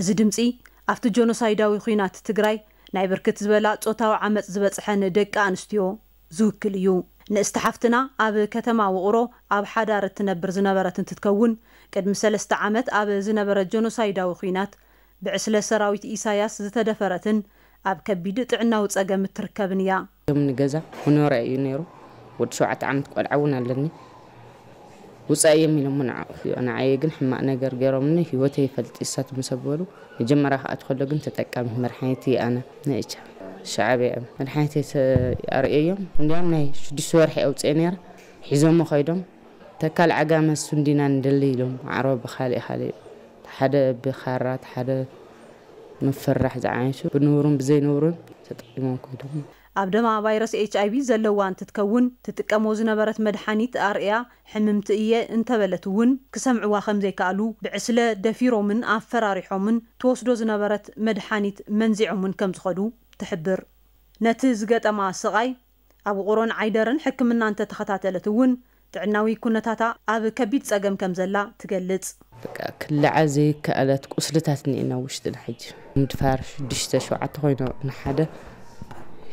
እዚ ድምፂ ኣብቲ ጆኖሳይዳዊ ኩናት ትግራይ ናይ ብርክት ዝበላ ፆታዊ ዓመፅ ዝበፅሐ ንደቂ ኣንስትዮ ዝውክል እዩ ንእስቲ ሓፍትና ኣብ ከተማ ውቕሮ ኣብ ሓዳር እትነብር ዝነበረት እንትትከውን ቅድሚ ሰለስተ ዓመት ኣብ ዝነበረ ጆኖሳይዳዊ ኩናት ብዕስለ ሰራዊት ኢሳያስ ዝተደፈረትን ኣብ ከቢድ ጥዕናዊ ፀገም እትርከብን እያ ም ንገዛ ንኖርያ እዩ ነይሩ ወዲ ሸውዓተ ዓመት ቆልዓ እውን ኣለኒ وسأي ميلو منع في أنا عايقن حما أنا قرقرة مني في وتي فلتسات مسبولو يجمع راح أدخل لو قنت مرحيتي أنا نيجا شعبي أم مرحيتي أرئيهم ونعم نهي شدي سوار حي أو تسينير حيزو مخايدهم تأكل عقام السندينا ندليلهم عرب بخالي حالي حدا بخارات حدا مفرح زعانشو بنورهم بزي نورهم تطعيمون ኣብ ደማ ቫይረስ ኤች ኣይቪ ዘለዋ እንትትከውን ትጥቀሞ ዝነበረት መድሓኒት ኣርያ ሕምምቲ እየ እንተበለት እውን ክሰምዕዋ ከም ዘይከኣሉ ብዕስለ ደፊሮምን ኣፈራሪሖምን ትወስዶ ዝነበረት መድሓኒት መንዚዖምን ከም ዝኸዱ ትሕብር ነቲ ዝገጠማ ስቓይ ኣብ ቁሮን ዓይደርን ሕክምና እንተተኸታተለት እውን ጥዕናዊ ኩነታታ ኣብ ከቢድ ፀገም ከም ዘላ ትገልጽ በቃ ክላዓ ዘይከኣለት ቁስልታት እኒአና ውሽጥና ሕጂ ምድፋር ሽዱሽተ ሸውዓተ ኮይኑ ንሓደ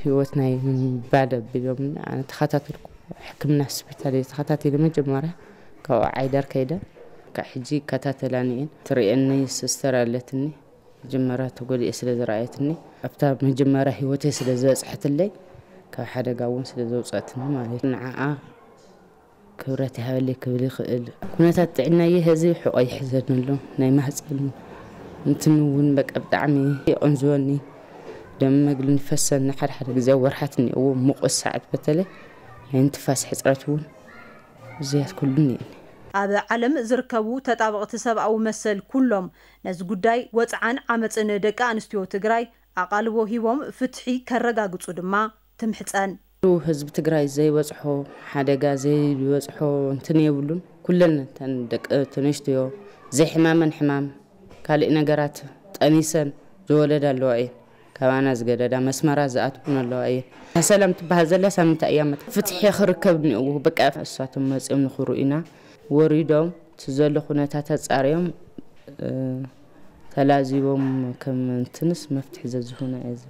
ህይወትና ይምባል ኣቢሎም ኣነ ተኸታተልኩ ሕክምና ስፒታል እየ ተኸታተለ መጀመርያ ካብኡ ዓይዳር ከይደ ካብ ሕጂ ይከታተላኒ እየን ትርእየኒ ስስተር ኣለትኒ መጀመርያ ተጎሊአ ስለ ዝረኣየትኒ ኣብታ መጀመርያ ሂወተይ ስለ ዝበፅሐትለይ ካብ ሓደጋ እውን ስለ ዘውፅአትኒ ማለት ንዓኣ ክብረት ይሃበለይ ክብል ይኽእል ኩነታት ጥዕናየ ህዚ ሕቆ ይሕዘነሎ ናይ ማህፀን እንትን እውን በቃ ብጣዕሚ የቆንዝበኒ ደመግሊ ንፈሰኒ ሓደ ሓደ ግዜ ወርሓት እኒአዎ ሙቑስ ሰዓት በተለይ ናይ ንትፋስ ሕፅረት እውን ብዘያት ኩሉ እኒአኒ ኣብ ዓለም ዝርከቡ ተጣበቕቲ ሰብኣዊ መሰል ኩሎም ነዚ ጉዳይ ወፅዓን ዓመፅን ደቂ ኣንስትዮ ትግራይ ኣቓልቦ ሂቦም ፍትሒ ከረጋግፁ ድማ ትምሕፀን ህዝቢ ትግራይ ዘይበፅሖ ሓደጋ ዘይበፅሖ እንትን የብሉን ኩለን እተን ደቂ ተንስትዮ ዘይሕማመን ሕማም ካልእ ነገራት ጠኒሰን ዝወለዳ ኣለዋ እየን ከባና ዝገደዳ መስመራ ዝኣትኩን ኣለዋ እየ ሰላም ትበሃል ዘላ ሳምንታ እያ መ ፍትሒ ክርከብ እኒአዎ በቃ እሳቶም መፅኦም ኢና ወሪዶም እቲ ዘሎ ኩነታት ኣፃርዮም ተላዚቦም ከም እንትንስ መፍትሒ ዘዝሁና እየ